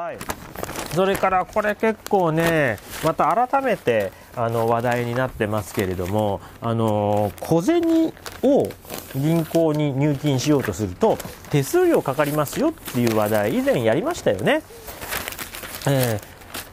はいそれからこれ結構ね、また改めてあの話題になってますけれども、あの小銭を銀行に入金しようとすると、手数料かかりますよっていう話題、以前やりましたよね。えー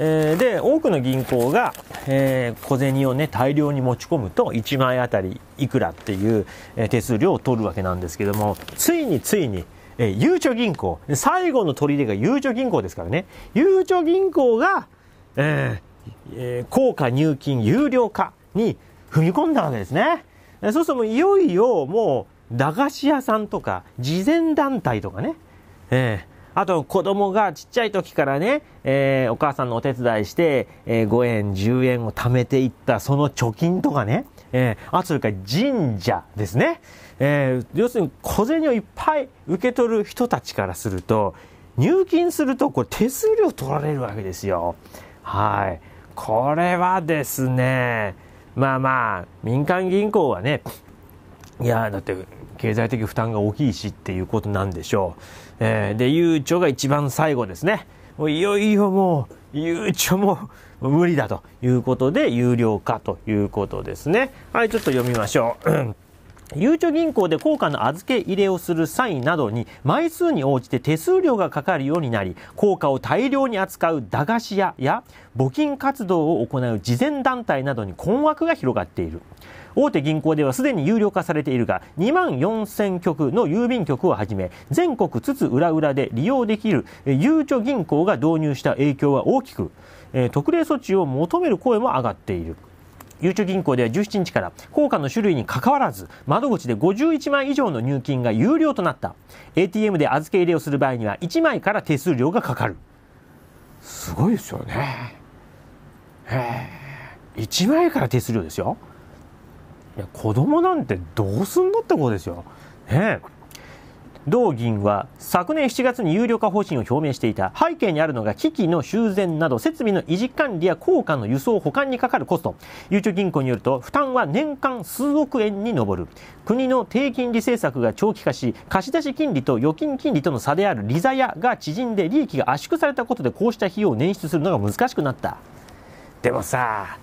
えー、で多くの銀行が、えー、小銭を、ね、大量に持ち込むと1枚あたりいくらっていう、え手数料を取るわけなんですけどもついについにえー、ゆうちょ銀行、最後の砦がゆうちょ銀行ですからね、ゆうちょ銀行が、えー、えー、高価入金有料化に踏み込んだわけですね。そうするといよいよもう、駄菓子屋さんとか、慈善団体とかね、えあと子供がちっちゃい時からね、えー、お母さんのお手伝いして、えー、5円、10円を貯めていったその貯金とかね、えー、あとそれから神社ですね。えー、要するに小銭をいっぱい受け取る人たちからすると、入金するとこれ手数料取られるわけですよ。はい。これはですね、まあまあ、民間銀行はね、いや、だって、経済的負担が大きいしっていうことなんでしょう。えー、で、ゆうちょが一番最後ですね。もういよいよもう、ゆうちょも無理だということで、有料化ということですね。はい、ちょっと読みましょう。ゆうちょ銀行で硬貨の預け入れをする際などに枚数に応じて手数料がかかるようになり硬貨を大量に扱う駄菓子屋や募金活動を行う慈善団体などに困惑が広がっている大手銀行ではすでに有料化されているが2万4000局の郵便局をはじめ全国津々浦々で利用できるゆうちょ銀行が導入した影響は大きく特例措置を求める声も上がっている。ゆうちょ銀行では17日から硬貨の種類にかかわらず窓口で51枚以上の入金が有料となった ATM で預け入れをする場合には1枚から手数料がかかるすごいですよねええ1枚から手数料ですよいや子供なんてどうすんのってことですよねえ同銀は昨年7月に有料化方針を表明していた背景にあるのが機器の修繕など設備の維持管理や交換の輸送保管にかかるコストゆうちょ銀行によると負担は年間数億円に上る国の低金利政策が長期化し貸出金利と預金金利との差である利ザヤが縮んで利益が圧縮されたことでこうした費用を捻出するのが難しくなったでもさ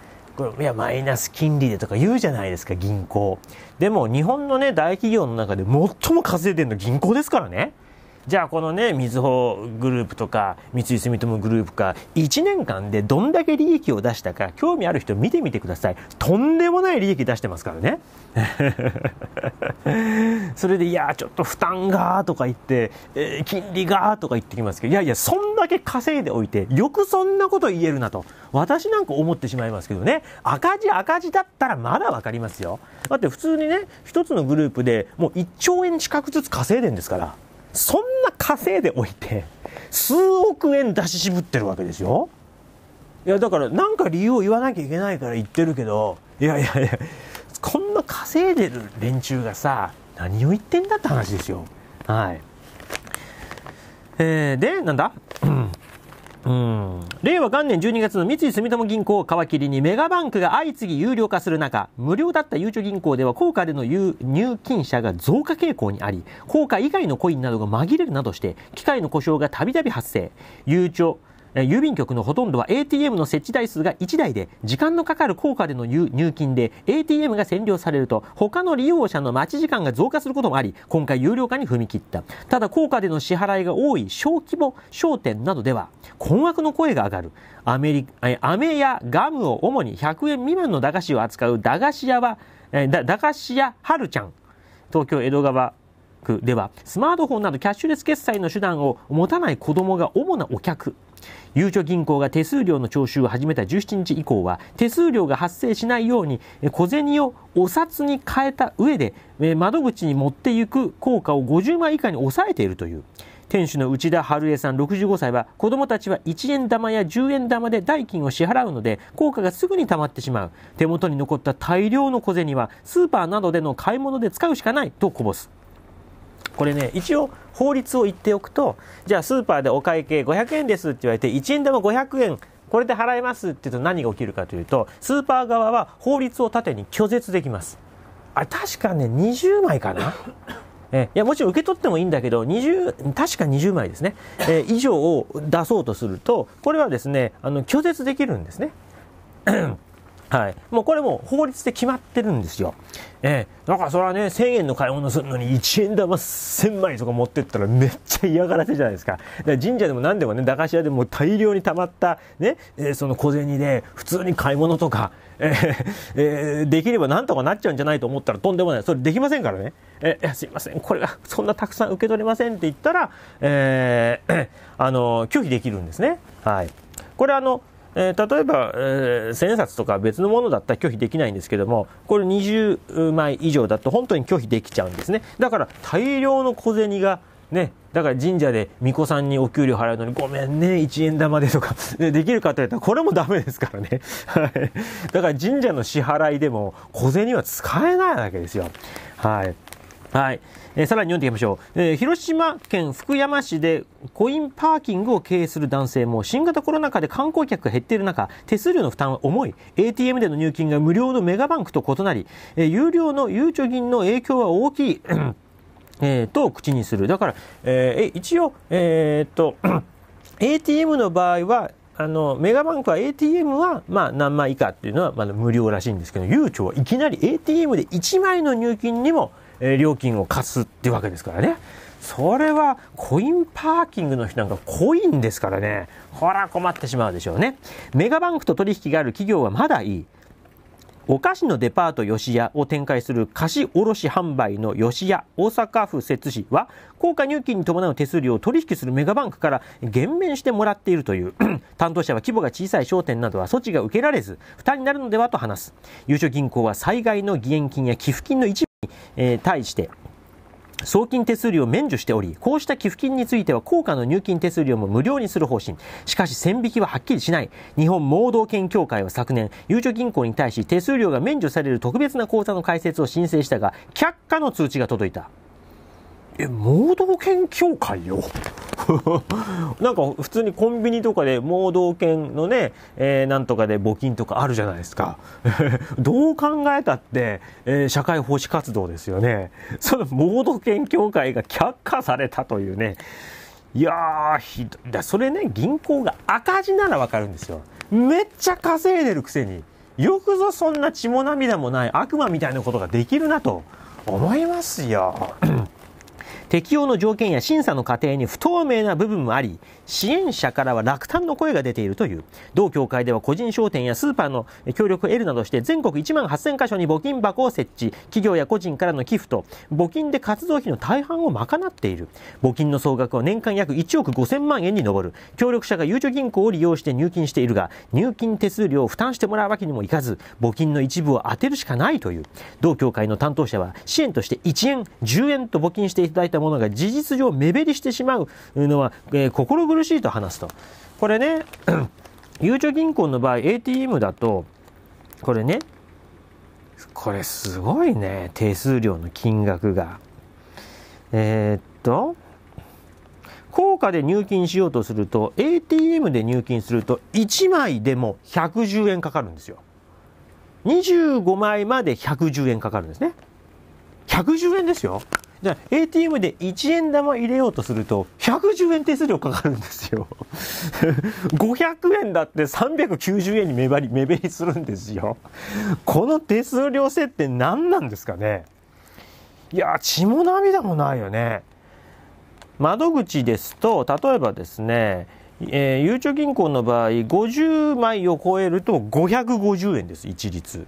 いや、マイナス金利でとか言うじゃないですか、銀行。でも、日本のね、大企業の中で最も稼いでるの銀行ですからね。じゃあこのね、みずほグループとか、三井住友グループか、1年間でどんだけ利益を出したか、興味ある人見てみてください。とんでもない利益出してますからね。それで、いや、ちょっと負担がとか言って、えー、金利がとか言ってきますけど、いやいや、そんだけ稼いでおいて、よくそんなこと言えるなと、私なんか思ってしまいますけどね、赤字赤字だったらまだわかりますよ。だって普通にね、一つのグループでもう1兆円近くずつ稼いでんですから。そんな稼いでおいて、数億円出し渋ってるわけですよ。いや、だから、なんか理由を言わなきゃいけないから言ってるけど、いやいやいや、こんな稼いでる連中がさ、何を言ってんだって話ですよ。はい。えー、で、なんだ、うん、令和元年12月の三井住友銀行を皮切りにメガバンクが相次ぎ有料化する中無料だったゆうちょ銀行では硬貨での入金者が増加傾向にあり硬貨以外のコインなどが紛れるなどして機械の故障がたびたび発生ゆうちょ郵便局のほとんどは ATM の設置台数が1台で時間のかかる効果での入金で ATM が占領されると他の利用者の待ち時間が増加することもあり今回有料化に踏み切ったただ効果での支払いが多い小規模商店などでは困惑の声が上がるアメリ飴やガムを主に100円未満の駄菓子を扱う駄菓子屋は駄菓子屋はるちゃん東京江戸川では、スマートフォンなどキャッシュレス決済の手段を持たない子供が主なお客ゆうちょ銀行が手数料の徴収を始めた17日以降は、手数料が発生しないように、小銭をお札に変えた上で、窓口に持っていく効果を50枚以下に抑えているという。店主の内田春江さん65歳は子供たちは1円玉や10円玉で代金を支払うので効果がすぐに溜まってしまう手元に残った大量の小銭はスーパーなどでの買い物で使うしかないとこぼすこれね、一応法律を言っておくと、じゃあスーパーでお会計500円ですって言われて、1円でも500円、これで払いますって言うと何が起きるかというと、スーパー側は法律を盾に拒絶できます。あれ、確かね、20枚かな えいやもちろん受け取ってもいいんだけど、20確か20枚ですね、えー、以上を出そうとすると、これはですねあの拒絶できるんですね。はい、もうこれも法律で決まってるんですよ。ええー、だからそれはね、1000円の買い物するのに1円玉1000枚とか持ってったらめっちゃ嫌がらせじゃないですか。か神社でも何でもね、駄菓子屋でも大量に溜まったね、えー、その小銭で普通に買い物とか、えー、えー、できればなんとかなっちゃうんじゃないと思ったらとんでもない。それできませんからね。えー、すいません、これがそんなたくさん受け取れませんって言ったら、えー、あの、拒否できるんですね。はい。これあの、えー、例えば、えー、千円札とか別のものだったら拒否できないんですけども、これ20枚以上だと本当に拒否できちゃうんですね。だから大量の小銭がね、だから神社で巫女さんにお給料払うのに、ごめんね、1円玉でとか、ね、できるかといったら、これもダメですからね。はい。だから神社の支払いでも、小銭は使えないわけですよ。はい。はい、えー、さらに読んでいきましょう、えー、広島県福山市でコインパーキングを経営する男性も新型コロナ禍で観光客が減っている中手数料の負担は重い ATM での入金が無料のメガバンクと異なり、えー、有料のゆうちょ銀の影響は大きい、えー、と口にするだから、えー、一応、えー、っと ATM の場合はあのメガバンクは ATM はまあ何枚以下っていうのはまだ無料らしいんですけどゆうちょはいきなり ATM で1枚の入金にもえ料金を貸すっていうわけですからね。それはコインパーキングの日なんかコインですからね。ほら困ってしまうでしょうね。メガバンクと取引がある企業はまだいい。お菓子のデパート吉屋を展開する貸し卸販売の吉屋大阪府摂津市は高価入金に伴う手数料を取引するメガバンクから減免してもらっているという 担当者は規模が小さい商店などは措置が受けられず負担になるのではと話す優勝銀行は災害の義援金や寄付金の一部対して、送金手数料を免除しており、こうした寄付金については効果の入金手数料も無料にする方針。しかし線引きははっきりしない。日本盲導犬協会は昨年、ゆうちょ銀行に対し手数料が免除される特別な口座の開設を申請したが、却下の通知が届いた。え、盲導犬協会よ なんか普通にコンビニとかで盲導犬のね、えー、なんとかで募金とかあるじゃないですか。どう考えたって、えー、社会奉仕活動ですよね。その盲導犬協会が却下されたというね。いやー、ひどい。だそれね、銀行が赤字ならわかるんですよ。めっちゃ稼いでるくせに。よくぞそんな血も涙もない悪魔みたいなことができるなと思いますよ。適用の条件や審査の過程に不透明な部分もあり、支援者からは落胆の声が出ているという。同協会では個人商店やスーパーの協力を得るなどして、全国1万8000カ所に募金箱を設置、企業や個人からの寄付と、募金で活動費の大半を賄っている。募金の総額は年間約1億5000万円に上る。協力者がゆうちょ銀行を利用して入金しているが、入金手数料を負担してもらうわけにもいかず、募金の一部を当てるしかないという。同協会の担当者は、支援として1円、10円と募金していただいたったものが事実上目減りしてしまうのは、えー、心苦しいと話すと。これね、ゆうちょ銀行の場合 ATM だと、これね、これすごいね、手数料の金額が。えー、っと、硬貨で入金しようとすると、ATM で入金すると、1枚でも110円かかるんですよ。25枚まで110円かかるんですね。110円ですよ。じゃ ATM で1円玉入れようとすると110円手数料かかるんですよ500 円だって390円に目張り目減りするんですよこの手数料設定何なんですかねいや血も涙もないよね窓口ですと例えばですねえー、ゆうちょ銀行の場合50枚を超えると550円です一律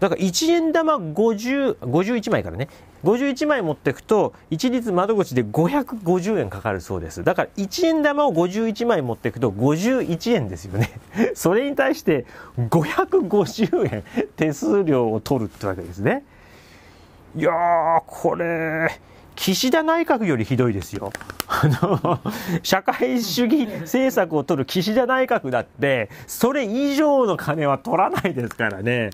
だから1円玉50 51枚からね51枚持っていくと、一律窓口で550円かかるそうです。だから1円玉を51枚持っていくと51円ですよね。それに対して550円手数料を取るってわけですね。いやー、これ、岸田内閣よりひどいですよ。あの、社会主義政策を取る岸田内閣だって、それ以上の金は取らないですからね。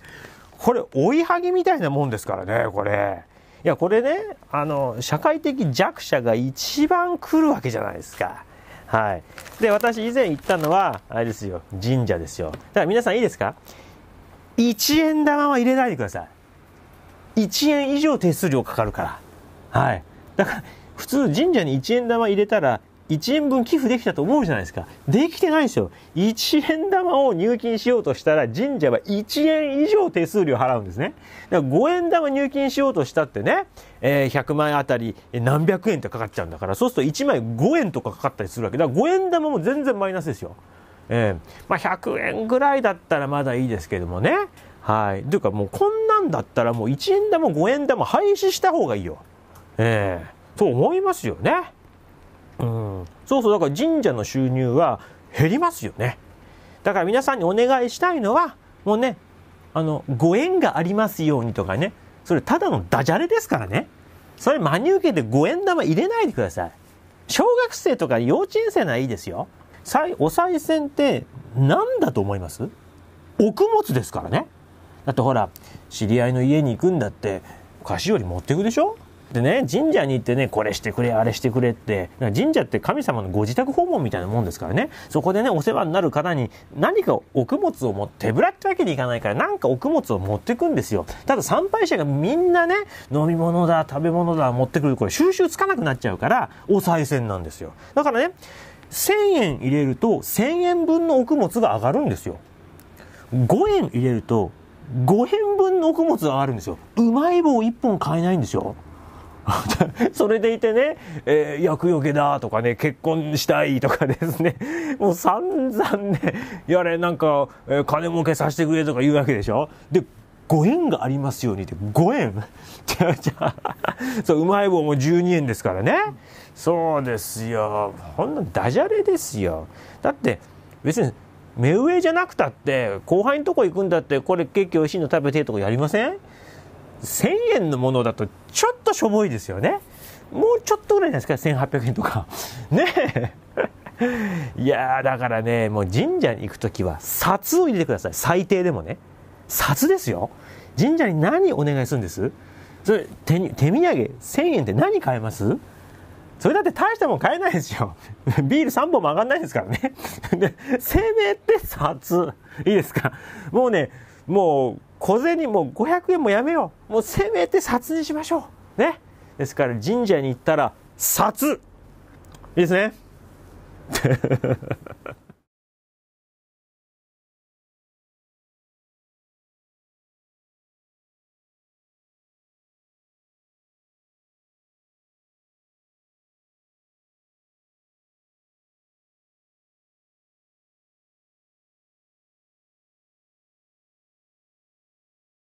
これ、追いはぎみたいなもんですからね、これ。いや、これね、あの、社会的弱者が一番来るわけじゃないですか。はい。で、私以前行ったのは、あれですよ、神社ですよ。だから皆さんいいですか ?1 円玉は入れないでください。1円以上手数料かかるから。はい。だから、普通神社に1円玉入れたら1円分寄付できたと思うじゃないですか。できてないんですよ。1円玉を入金しようとしたら、神社は1円以上手数料払うんですね。だから5円玉入金しようとしたってね、えー、100万円あたり何百円ってかかっちゃうんだから、そうすると1枚5円とかかかったりするわけだから5円玉も全然マイナスですよ。えー、まあ、100円ぐらいだったらまだいいですけどもね。はい。というかもうこんなんだったらもう1円玉5円玉廃止した方がいいよ。ええー、と思いますよね。、そうそうだから神社の収入は減りますよねだから皆さんにお願いしたいのはもうねあのご縁がありますようにとかねそれただのダジャレですからねそれ真に受けて五円玉入れないでください小学生とか幼稚園生ならいいですよお賽銭って何だと思います奥物ですからねだってほら知り合いの家に行くんだって菓子より持っていくでしょでね神社に行ってねこれしてくれあれしてくれって神社って神様のご自宅訪問みたいなもんですからねそこでねお世話になる方に何かお供物を持って手ぶらってわけにいかないから何かお供物を持ってくんですよただ参拝者がみんなね飲み物だ食べ物だ持ってくるこれ収集つかなくなっちゃうからお賽銭なんですよだからね1000円入れると1000円分のお供物が上がるんですよ5円入れると5円分のお供物が上がるんですようまい棒1本買えないんですよ それでいてね、えー、厄よけだとかね、結婚したいとかですね、もう散々ね、やれ、なんか、えー、金儲けさせてくれとか言うわけでしょ。で、ご縁がありますようにって、ご縁 そう、うまい棒も12円ですからね。そうですよ。ほんのダジャレですよ。だって、別に、目上じゃなくたって後輩のとこ行くんだってこれケーキ美味しいの食べてとかやりません1000円のものだとちょっとしょぼいですよね。もうちょっとぐらいじゃないですか、1800円とか。ねえ。いやだからね、もう神社に行くときは、札を入れてください。最低でもね。札ですよ。神社に何お願いするんですそれ手に、手土産1000円って何買えますそれだって大したもん買えないですよ。ビール3本も上がんないですからね。で、生命って札。いいですかもうね、もう小銭も500円もやめよう。もうせめて札にしましょう。ね。ですから神社に行ったら札いいですね。